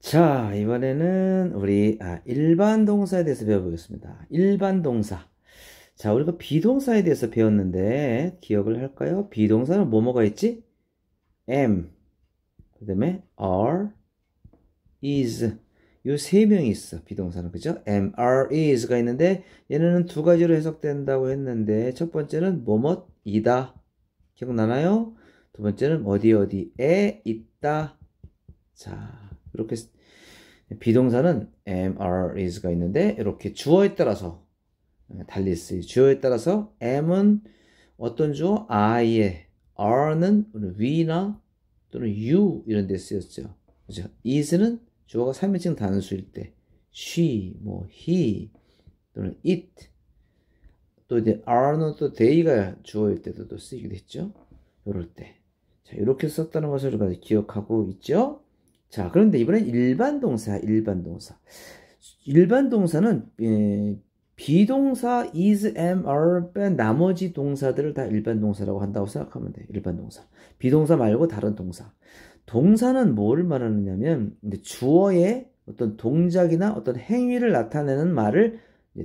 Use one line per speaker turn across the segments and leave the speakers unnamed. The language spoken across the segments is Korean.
자, 이번에는 우리 아, 일반 동사에 대해서 배워보겠습니다. 일반 동사. 자, 우리가 비동사에 대해서 배웠는데 기억을 할까요? 비동사는 뭐뭐가 있지? am, 그 다음에 are, is 요 세 명이 있어 비동사는 그죠? am, are, is가 있는데 얘네는 두 가지로 해석된다고 했는데 첫 번째는 뭐뭐이다 기억나나요? 두 번째는 어디 어디에 있다 자 이렇게 비동사는 am, are, is가 있는데 이렇게 주어에 따라서 예, 달릴수 있어요. 주어에 따라서 am은 어떤 주어? I에 are는 we나 또는 you 이런 데 쓰였죠. 그죠? is는 주어가 3인칭 단수일 때 she, 뭐 he 또는 it 또 이제 are는 또 they가 주어일 때도 또 쓰이기도 했죠. 이럴 때. 자, 이렇게 썼다는 것을 우리가 기억하고 있죠. 자, 그런데 이번엔 일반 동사, 일반 동사. 일반 동사는 예, 비동사 is, am, are 뺀 나머지 동사들을 다 일반 동사라고 한다고 생각하면 돼. 일반 동사. 비동사 말고 다른 동사. 동사는 뭘 말하느냐면 주어의 어떤 동작이나 어떤 행위를 나타내는 말을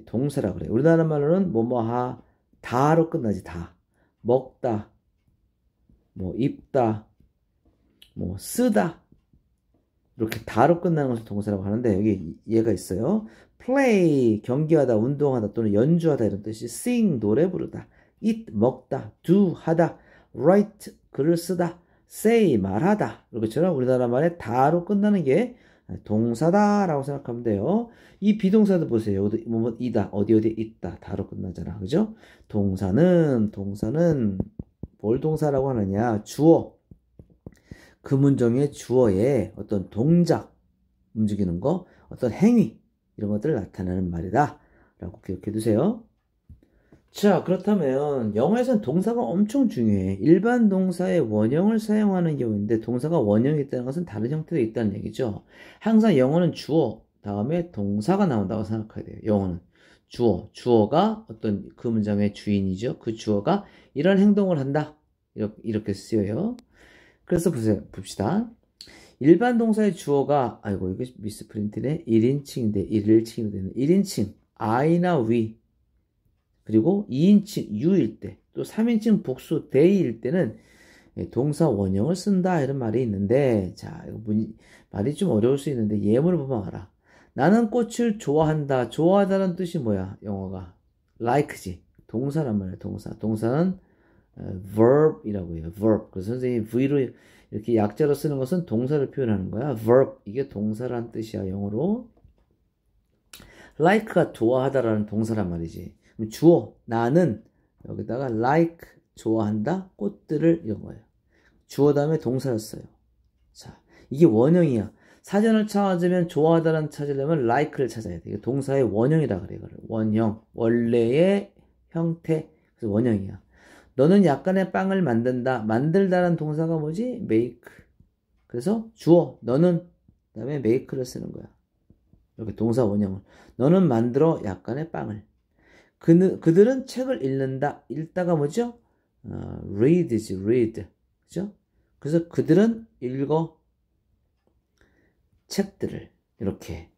동사라 그래. 우리나라 말로는 뭐뭐하 다로 끝나지 다. 먹다, 뭐 입다, 뭐 쓰다. 이렇게 다로 끝나는 것을 동사라고 하는데 여기 얘가 있어요. play 경기하다, 운동하다 또는 연주하다 이런 뜻이 sing 노래 부르다, eat 먹다, do 하다, write 글을 쓰다, say 말하다. 이렇게처럼 우리나라 말에 다로 끝나는 게 동사다라고 생각하면 돼요. 이 비동사도 보세요. 뭐뭐 뭐, 이다, 어디 어디 있다, 다로 끝나잖아, 그죠? 동사는 동사는 뭘 동사라고 하느냐? 주어 그 문장의 주어에 어떤 동작, 움직이는 거, 어떤 행위, 이런 것들을 나타내는 말이다. 라고 기억해 두세요. 자, 그렇다면 영어에서는 동사가 엄청 중요해. 일반 동사의 원형을 사용하는 경우인데 동사가 원형이 있다는 것은 다른 형태로 있다는 얘기죠. 항상 영어는 주어, 다음에 동사가 나온다고 생각해야 돼요. 영어는. 주어, 주어가 어떤 그 문장의 주인이죠. 그 주어가 이런 행동을 한다. 이렇게 쓰여요. 그래서 보세요. 봅시다. 일반 동사의 주어가 아이고 이거 미스프린트네 1인칭인데 1인칭이 되는 1인칭 I나 we 그리고 2인칭 you일 때또 3인칭 복수 they일 때는 예, 동사 원형을 쓴다 이런 말이 있는데 자 이거 문, 말이 좀 어려울 수 있는데 예문을 보면 알아 나는 꽃을 좋아한다 좋아하다는 뜻이 뭐야 영어가 like지 동사란 말이야 동사 동사는 verb이라고 해요. verb. 그래서 선생님 v로 이렇게 약자로 쓰는 것은 동사를 표현하는 거야. verb. 이게 동사란 뜻이야, 영어로. like가 좋아하다라는 동사란 말이지. 주어, 나는, 여기다가 like, 좋아한다, 꽃들을, 이런 거예요. 주어 다음에 동사였어요. 자, 이게 원형이야. 사전을 찾으면 좋아하다라는 찾으려면 like를 찾아야 돼. 이게 동사의 원형이다 그래, 이거를. 원형. 원래의 형태. 그래서 원형이야. 너는 약간의 빵을 만든다. 만들다란 동사가 뭐지? make. 그래서 주어. 너는 그다음에 make를 쓰는 거야. 이렇게 동사 원형을. 너는 만들어 약간의 빵을. 그는, 그들은 책을 읽는다. 읽다가 뭐죠? 어, read지, read. 그죠? 그래서 그들은 읽어 책들을. 이렇게.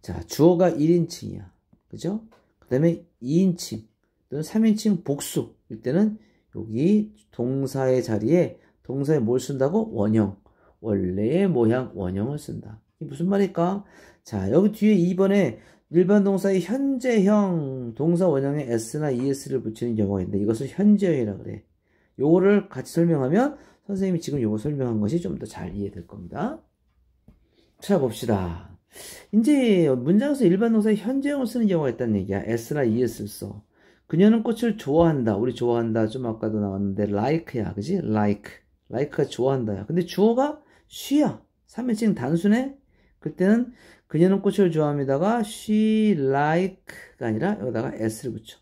자, 주어가 1인칭이야. 그죠? 그 다음에 2인칭 또는 3인칭 복수이 때는 여기 동사의 자리에 동사에 뭘 쓴다고? 원형. 원래의 모양 원형을 쓴다. 이게 무슨 말일까? 자, 여기 뒤에 2번에 일반 동사의 현재형 동사 원형에 s나 es를 붙이는 경우가 있는데 이것을 현재형이라 그래. 요거를 같이 설명하면 선생님이 지금 요거 설명한 것이 좀 더 잘 이해될 겁니다. 자, 봅시다. 이제 문장에서 일반 동사의 현재형을 쓰는 경우가 있다는 얘기야. s나 es를 써. 그녀는 꽃을 좋아한다. 우리 좋아한다. 좀 아까도 나왔는데 like야. 그지? like. like가 좋아한다야. 근데 주어가 she야. 3인칭 단순해. 그때는 그녀는 꽃을 좋아합니다가 she like가 아니라 여기다가 s를 붙여.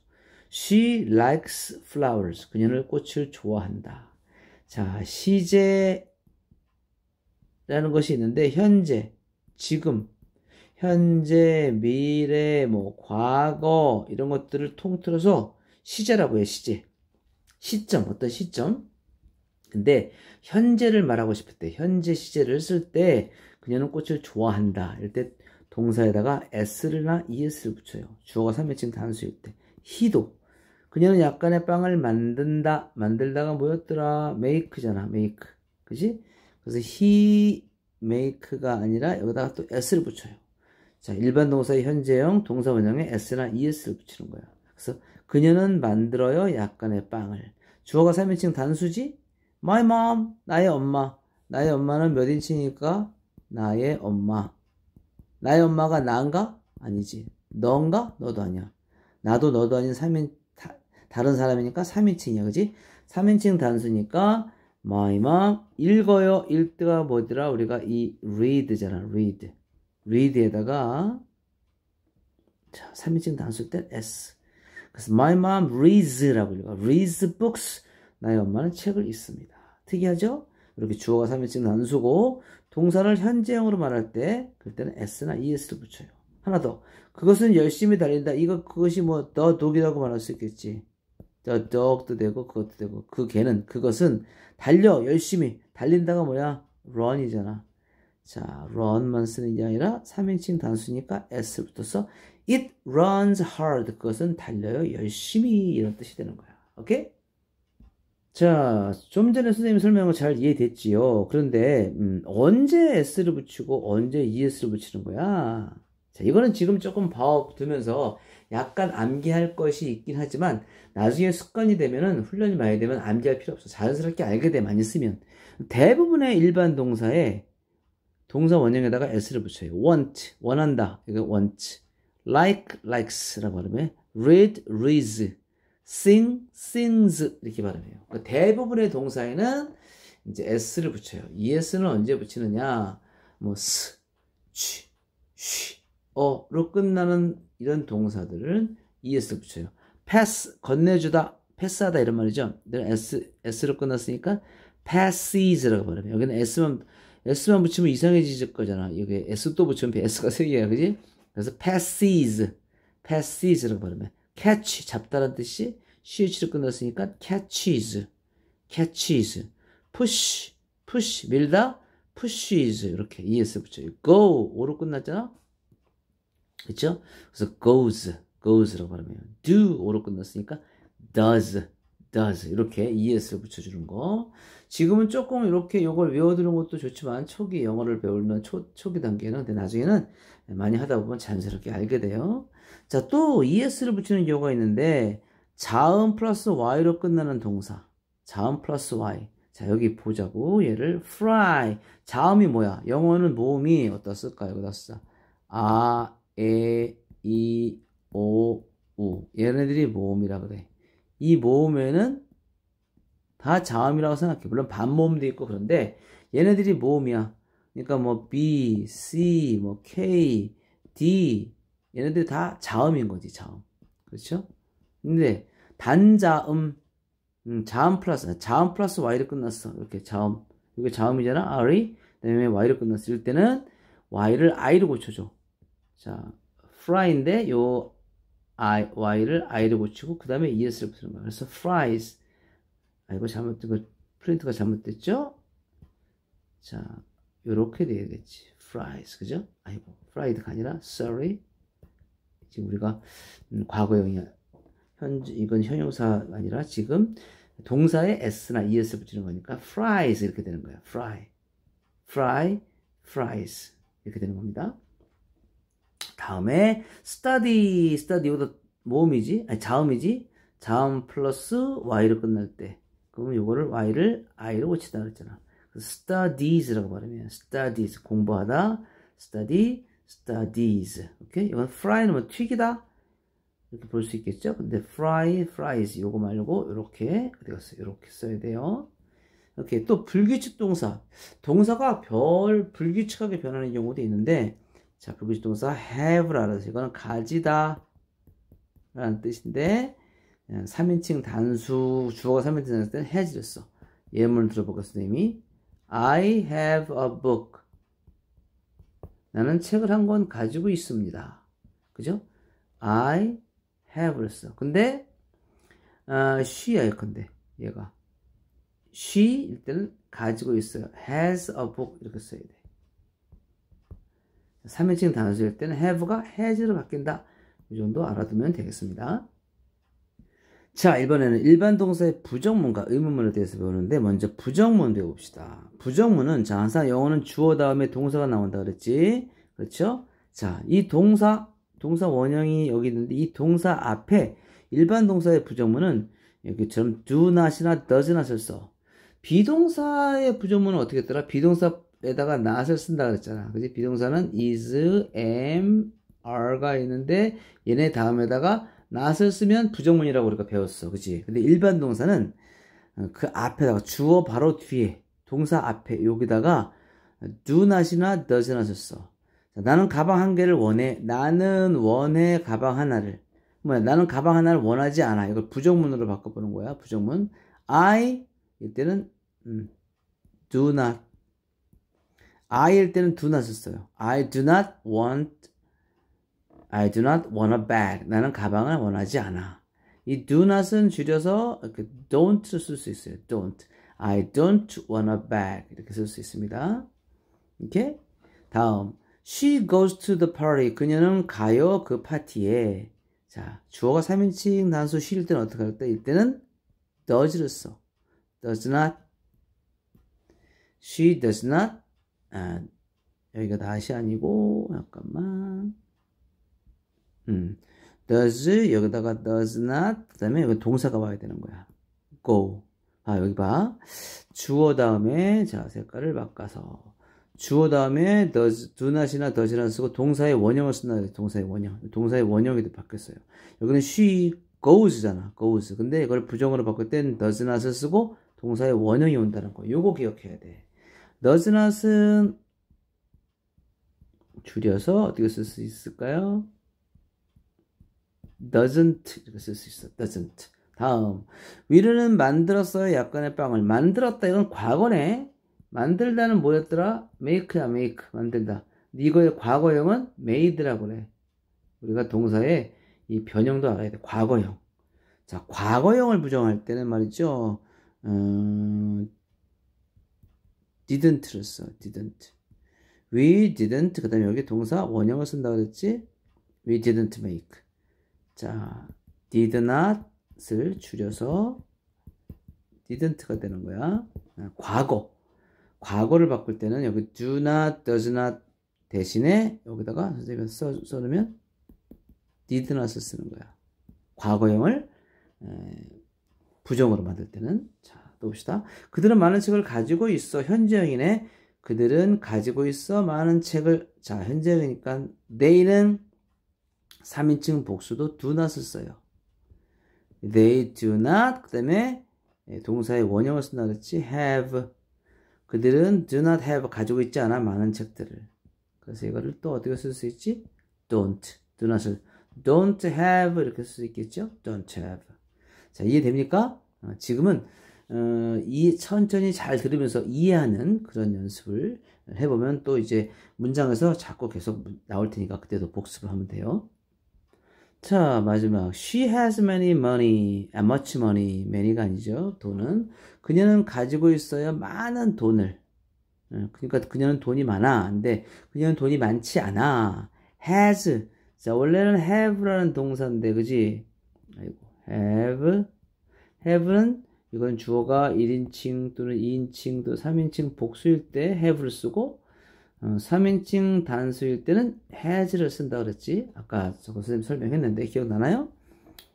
she likes flowers. 그녀는 꽃을 좋아한다. 자, 시제라는 것이 있는데 현재, 지금, 현재, 미래, 뭐 과거 이런 것들을 통틀어서 시제라고 해요. 시제. 시점 어떤 시점? 근데 현재를 말하고 싶을 때 현재 시제를 쓸 때 그녀는 꽃을 좋아한다. 이럴 때 동사에다가 s를나 es를 붙여요. 주어가 3인칭 단수일 때. 히도 그녀는 약간의 빵을 만든다. 만들다가 뭐였더라? 메이크잖아 메이크. 그지? 그래서 he make가 아니라 여기다가 또 s를 붙여요. 자, 일반 동사의 현재형, 동사 원형에 s나 es를 붙이는 거야. 그래서 그녀는 만들어요 약간의 빵을. 주어가 3인칭 단수지? My mom, 나의 엄마. 나의 엄마는 몇 인칭이니까? 나의 엄마. 나의 엄마가 난가? 아니지. 넌가? 너도 아니야. 나도 너도 아닌 3인, 다, 른 사람이니까 3인칭이야. 그지? 3인칭 단수니까 my mom. 읽어요. 읽기가 뭐더라? 우리가 이 read잖아. read. read에다가 자, 3인칭 단수일 땐 s. 그래서 my mom reads라고 읽어. reads books. 나의 엄마는 책을 읽습니다. 특이하죠? 이렇게 주어가 3인칭 단수고 동사를 현재형으로 말할 때 그때는 s나 es를 붙여요. 하나 더. 그것은 열심히 달린다. 이거 그것이 뭐 the dog이라고 말할 수 있겠지. the dog도 되고 그것도 되고 그 개는 그것은 달려 열심히 달린다가 뭐야? run이잖아. 자, run만 쓰는 게 아니라 3인칭 단수니까 s를 붙어서 it runs hard. 그것은 달려요. 열심히 이런 뜻이 되는 거야. 오케이? 자, 좀 전에 선생님 이 설명을 잘 이해됐지요. 그런데 음, 언제 s를 붙이고 언제 es를 붙이는 거야? 자, 이거는 지금 조금 봐두면서 약간 암기할 것이 있긴 하지만 나중에 습관이 되면은 훈련이 많이 되면 암기할 필요 없어. 자연스럽게 알게 돼 많이 쓰면 대부분의 일반 동사에 동사 원형에다가 s를 붙여요. want, 원한다. 이거 want. like, likes라고 발음해. read, reads. sing, sings. 이렇게 발음해요. 그러니까 대부분의 동사에는 이제 s를 붙여요. es는 언제 붙이느냐? 뭐 s, ch, sh, 어로 끝나는 이런 동사들은 es를 붙여요. pass 건네주다, 패스하다 이런 말이죠. s s로 끝났으니까 passes라고 발음해요. 여기는 s만 s만 붙이면 이상해질 거잖아. 여기 s도 붙이면 s가 세 개야, 그지? 그래서 passes, passes라고 발음해. catch, 잡다란 뜻이 ch로 끝났으니까 catches, catches. push, push, 밀다, pushes. 이렇게 es 붙여요. go, 오로 끝났잖아? 그쵸? 그래서 goes, goes라고 발음해요. do, 오로 끝났으니까 does, does. 이렇게 es를 붙여주는 거. 지금은 조금 이렇게 이걸 외워두는 것도 좋지만 초기 영어를 배우는 초, 초기 단계는 근데 나중에는 많이 하다 보면 자연스럽게 알게 돼요. 자, 또 es를 붙이는 경우가 있는데 자음 플러스 y로 끝나는 동사. 자음 플러스 y. 자, 여기 보자고. 얘를 fry. 자음이 뭐야? 영어는 모음이 어디다 까요 여기다 쓰자. 아, 에, 이, 오, 우. 얘네들이 모음이라 그래. 이 모음에는 다 자음이라고 생각해. 물론 반모음도 있고 그런데 얘네들이 모음이야. 그러니까 뭐 B, C, 뭐 K, D 얘네들이 다 자음인 거지 자음. 그렇죠? 근데 단자음 음, 자음 플러스 자음 플러스 y로 끝났어. 이렇게 자음. 이게 자음이잖아. r이 그다음에 y로 끝났을 때는 y를 i로 고쳐줘. 자, fry인데 요 i y를 i로 고치고 그다음에 es를 붙이는 거야. 그래서 fries 아이고 잘못된 거 프린트가 잘못됐죠? 자 요렇게 돼야겠지 fries 그죠? 아이고 fried가 아니라 sorry 지금 우리가 음, 과거형이 야현 이건 현용사 아니라 지금 동사에 s나 es 붙이는 거니까 fries 이렇게 되는 거야 fry fry fries 이렇게 되는 겁니다 다음에 study study 이거 모음이지 아니 자음이지 자음 플러스 y로 끝날 때 그럼 요거를 y를 i로 고치다 그랬잖아. studies라고 말하면 요 studies 공부하다, study, studies. 오케이? 이건 fry는 뭐 튀기다 이렇게 볼 수 있겠죠? 근데 fry, fries 요거 말고 이렇게 어디 갔어요? 이렇게 써야 돼요. 이렇게 또 불규칙 동사 동사가 별 불규칙하게 변하는 경우도 있는데 자 불규칙 동사 have라서 이거는 가지다 라는 뜻인데 3인칭 단수 주어가 3인칭 단수 일 때는 has였어. 예문을 들어볼까 선생님이 I have a book. 나는 책을 한 권 가지고 있습니다. 그죠? I have를 써. 근데 어, she야 예컨대 얘가 she 일 때는 가지고 있어요. has a book 이렇게 써야 돼. 3인칭 단수일 때는 have가 has로 바뀐다. 이 정도 알아두면 되겠습니다. 자, 이번에는 일반 동사의 부정문과 의문문에 대해서 배우는데 먼저 부정문 배워봅시다. 부정문은 자, 항상 영어는 주어 다음에 동사가 나온다 그랬지? 그렇죠? 자, 이 동사, 동사 원형이 여기 있는데 이 동사 앞에 일반 동사의 부정문은 여기처럼 do not이나 does not을 써. 비동사의 부정문은 어떻게 했더라? 비동사에다가 not을 쓴다 그랬잖아. 그지? 비동사는 is, am, are가 있는데 얘네 다음에다가 낫을 쓰면 부정문이라고 우리가 배웠어. 그치 근데 일반 동사는 어, 그 앞에다가 주어 바로 뒤에 동사 앞에 여기다가 do not이나 does not을 써. 나는 가방 한 개를 원해. 나는 원해 가방 하나를. 뭐야? 나는 가방 하나를 원하지 않아. 이걸 부정문으로 바꿔보는 거야. 부정문. I 이때는 음, do not. I일 때는 do not을 써요. I do not want I do not want a bag. 나는 가방을 원하지 않아. 이 do not은 줄여서 don't 쓸 수 있어요. don't. I don't want a bag. 이렇게 쓸 수 있습니다. 이렇게. 다음. She goes to the party. 그녀는 가요 그 파티에. 자, 주어가 3인칭 단수 s h 때는 어떻게 할까? 이때는 does를 써. does not. She does not. 아, 여기가 다시 아니고, 잠깐만. 음. does 여기다가 does not 그다음에 여기 동사가 와야 되는 거야. go. 아 여기 봐. 주어 다음에 자 색깔을 바꿔서 주어 다음에 does do not이나 does n 쓰고 동사의 원형을 쓰나 동사의 원형. 동사의 원형이 바뀌었어요. 여기는 she goes잖아. goes. 근데 이걸 부정으로 바꿀 땐 does not을 쓰고 동사의 원형이 온다는 거. 요거 기억해야 돼. does not은 줄여서 어떻게 쓸 수 있을까요? doesn't 이렇게 쓸수 있어. doesn't. 다음 위르는 만들었어요. 약간의 빵을 만들었다. 이건 과거네. 만들다는 뭐였더라? make야 make 만들다. 이거의 과거형은 made라고 그래. 우리가 동사의 이 변형도 알아야 돼. 과거형. 자, 과거형을 부정할 때는 말이죠. 음, didn't를 써. didn't. we didn't. 그 다음에 여기 동사 원형을 쓴다 고 그랬지? we didn't make. 자, did not을 줄여서 didn't가 되는 거야. 아, 과거. 과거를 바꿀 때는 여기 do not, does not 대신에 여기다가 선생님이 써, 써놓으면 did not을 쓰는 거야. 과거형을 부정으로 만들 때는. 자, 또 봅시다. 그들은 많은 책을 가지고 있어. 현재형이네. 그들은 가지고 있어. 많은 책을. 자, 현재형이니까 they는 3인칭 복수도 do not을 써요. They do not. 그 다음에 예, 동사의 원형을 쓴다 그랬지. have. 그들은 do not have. 가지고 있지 않아. 많은 책들을. 그래서 이거를 또 어떻게 쓸 수 있지? don't. do not을. don't have. 이렇게 쓸 수 있겠죠? don't have. 자, 이해됩니까? 어, 지금은 어, 이 천천히 잘 들으면서 이해하는 그런 연습을 해보면 또 이제 문장에서 자꾸 계속 나올 테니까 그때도 복습을 하면 돼요. 자, 마지막. She has many money. 아, much money. many가 아니죠. 돈은. 그녀는 가지고 있어요. 많은 돈을. 예, 그러니까 그녀는 돈이 많아. 근데 그녀는 돈이 많지 않아. has. 자, 원래는 have라는 동사인데, 그지? 아이고, have. have는 이건 주어가 1인칭 또는 2인칭 또 3인칭 복수일 때 have를 쓰고 어, 3인칭 단수일 때는 has를 쓴다 그랬지 아까 저거 선생님 설명했는데 기억나나요?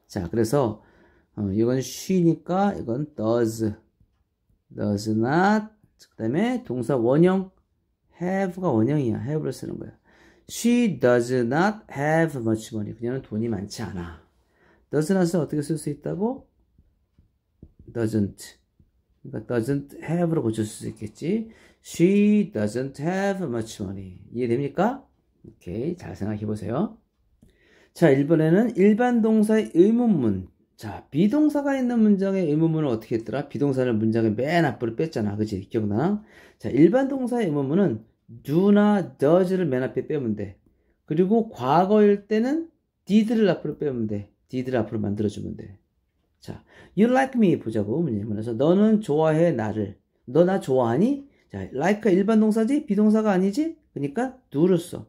자 그래서 어, 이건 she니까 이건 does does not 그 다음에 동사 원형 have가 원형이야 have를 쓰는 거야 she does not have much money 그녀는 돈이 많지 않아 does not을 어떻게 쓸 수 있다고? doesn't 그러니까 doesn't have로 고칠 수 있겠지 She doesn't have much money. 이해됩니까? 오케이. 잘 생각해 보세요. 자, 1번에는 일반 동사의 의문문. 자, 비동사가 있는 문장의 의문문을 어떻게 했더라? 비동사를 문장의 맨 앞으로 뺐잖아. 그지? 기억나? 자, 일반 동사의 의문문은 do나 does를 맨 앞에 빼면 돼. 그리고 과거일 때는 did를 앞으로 빼면 돼. did를 앞으로 만들어주면 돼. 자, you like me 보자고 문제문에서 너는 좋아해 나를. 너 나 좋아하니? 자, like가 일반 동사지 비동사가 아니지? 그러니까 do를 써.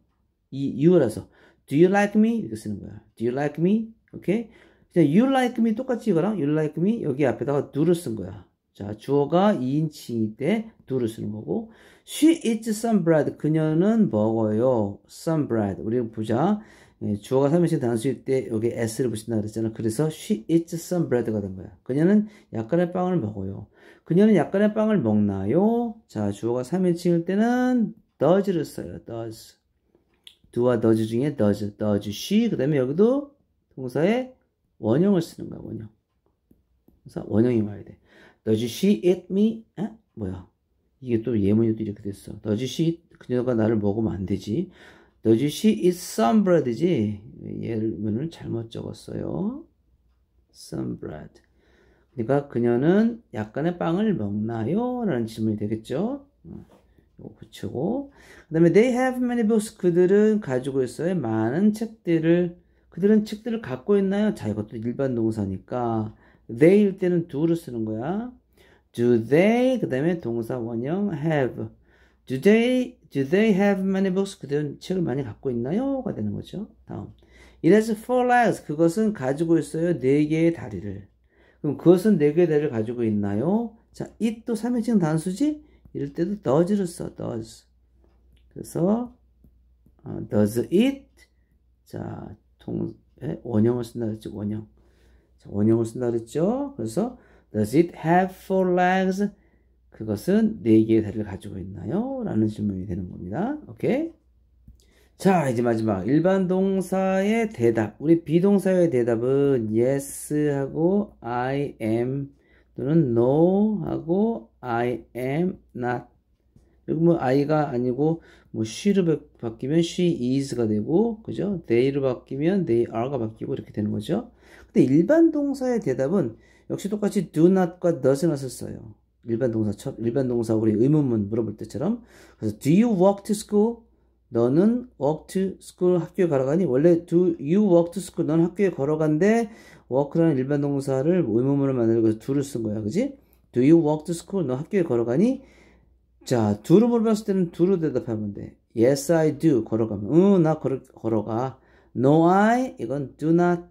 이 you라서 do you like me 이렇게 쓰는 거야. do you like me? 오케이. 자, you like me 똑같이 이거랑 you like me 여기 앞에다가 do를 쓴 거야. 자, 주어가 2인칭일 때 do를 쓰는 거고 she eats some bread. 그녀는 먹어요. some bread. 우리 보자. 예, 주어가 3인칭 단수일 때 여기 s를 붙인다 그랬잖아. 그래서 she eats some bread가 된 거야. 그녀는 약간의 빵을 먹어요. 그녀는 약간의 빵을 먹나요? 자, 주어가 3인칭일 때는 does를 써요. does. do와 does 중에 does, does she. 그 다음에 여기도 동사에 원형을 쓰는 거야, 원형. 그래서 원형이 말이 돼. does she eat me? 에? 뭐야? 이게 또 예문이 또 이렇게 됐어. does she, 그녀가 나를 먹으면 안 되지. Does she eat some bread지? 예문을 잘못 적었어요. Some bread. 그러니까 그녀는 약간의 빵을 먹나요? 라는 질문이 되겠죠. 어, 이거 고치고 그 다음에 they have many books 그들은 가지고 있어요 많은 책들을 그들은 책들을 갖고 있나요? 자 이것도 일반 동사니까 they일 때는 do를 쓰는 거야 do they 그 다음에 동사 원형 have Do they, do they have many books? 그들은 책을 많이 갖고 있나요? 가 되는 거죠. 다음. It has four legs. 그것은 가지고 있어요. 네 개의 다리를. 그럼 그것은 네 개의 다리를 가지고 있나요? 자, it 또 3인칭 단수지? 이럴 때도 does를 써, does. 그래서, 어, does it? 자, 동, 예? 원형을 쓴다 그랬죠, 원형. 자, 원형을 쓴다 그랬죠? 그래서, does it have four legs? 그것은 네 개의 다리를 가지고 있나요? 라는 질문이 되는 겁니다. 오케이? 자, 이제 마지막. 일반 동사의 대답. 우리 비동사의 대답은 yes 하고 I am 또는 no 하고 I am not. 그리고 뭐 I가 아니고 뭐 she로 바뀌면 she is가 되고 그죠? they로 바뀌면 they are가 바뀌고 이렇게 되는 거죠. 근데 일반 동사의 대답은 역시 똑같이 do not과 does not을 써요. 일반 동사첫 일반 동사 우리 의문문 물어볼 때처럼 그래서 do you walk to school 너는 walk to school 학교에 걸어가니 원래 do you walk to school 넌 학교에 걸어간데 walk라는 일반 동사를 의문문으로 만들고 do를 쓴 거야 그지 do you walk to school 너 학교에 걸어가니 자 do를 물어봤을 때는 do로 대답하면 돼 yes I do 걸어가면 응나 걸어, 걸어가 no I 이건 do not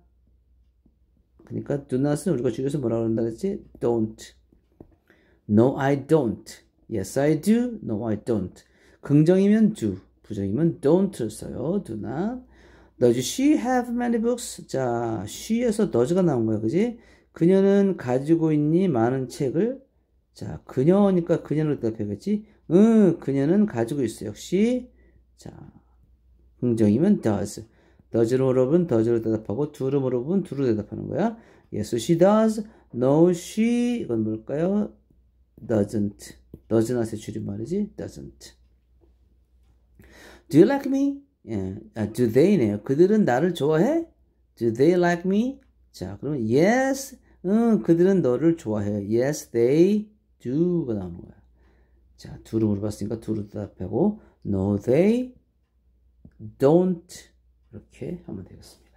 그러니까 do not은 우리가 줄에서 뭐라 고한다 그랬지 don't No, I don't. Yes, I do. No, I don't. 긍정이면 do, 부정이면 don't 써요. do not. Does she have many books? 자, she에서 does가 나온 거야, 그지? 그녀는 가지고 있니 많은 책을? 자, 그녀니까 그녀를 대답해야겠지? 응, 그녀는 가지고 있어. 역시, 자, 긍정이면 does. does로 물어보면 does로 대답하고, do로 물어보면 do로 대답하는 거야. Yes, she does. No, she. 이건 뭘까요? doesn't. does n o t 줄임말이지. doesn't. Do you like me? 예. 아, do they네요. 그들은 나를 좋아해? Do they like me? 자, 그러면 yes. 응, 그들은 너를 좋아해 Yes, they do가 나오는 거야. 자, d o 물어봤으니까 d o 대답하고 no, they don't 이렇게 하면 되겠습니다.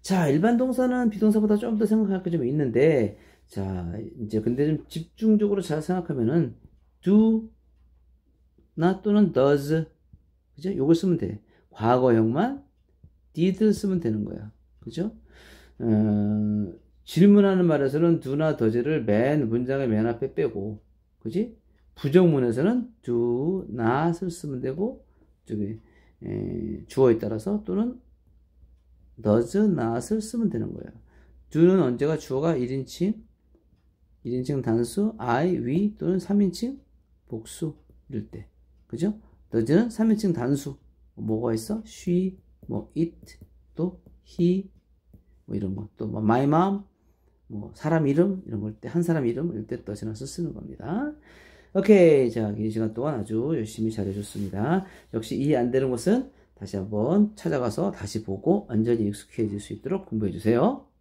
자, 일반 동사는 비동사보다 좀 더 생각할 게 좀 있는데 자, 이제 근데 좀 집중적으로 잘 생각하면은 do 나 또는 does 그죠? 요걸 쓰면 돼. 과거형만 d i d 쓰면 되는 거야. 그죠? 어, 질문하는 말에서는 do나 does를 맨 문장의 맨 앞에 빼고 그지? 부정문에서는 do not을 쓰면 되고 저기 에, 주어에 따라서 또는 does not을 쓰면 되는 거야. do는 언제가 주어가 1인칭 1인칭 단수, I, we 또는 3인칭 복수일 때. 그죠? 너제는 3인칭 단수. 뭐가 있어? she, 뭐 it, 또 he, 뭐 이런 거. 또뭐 my mom, 뭐 사람 이름 이런 걸때한 사람 이름 이럴 때또 지나서 쓰는 겁니다. 오케이. 자, 긴 시간 동안 아주 열심히 잘해줬습니다. 역시 이해 안 되는 것은 다시 한번 찾아가서 다시 보고 완전히 익숙해질 수 있도록 공부해주세요.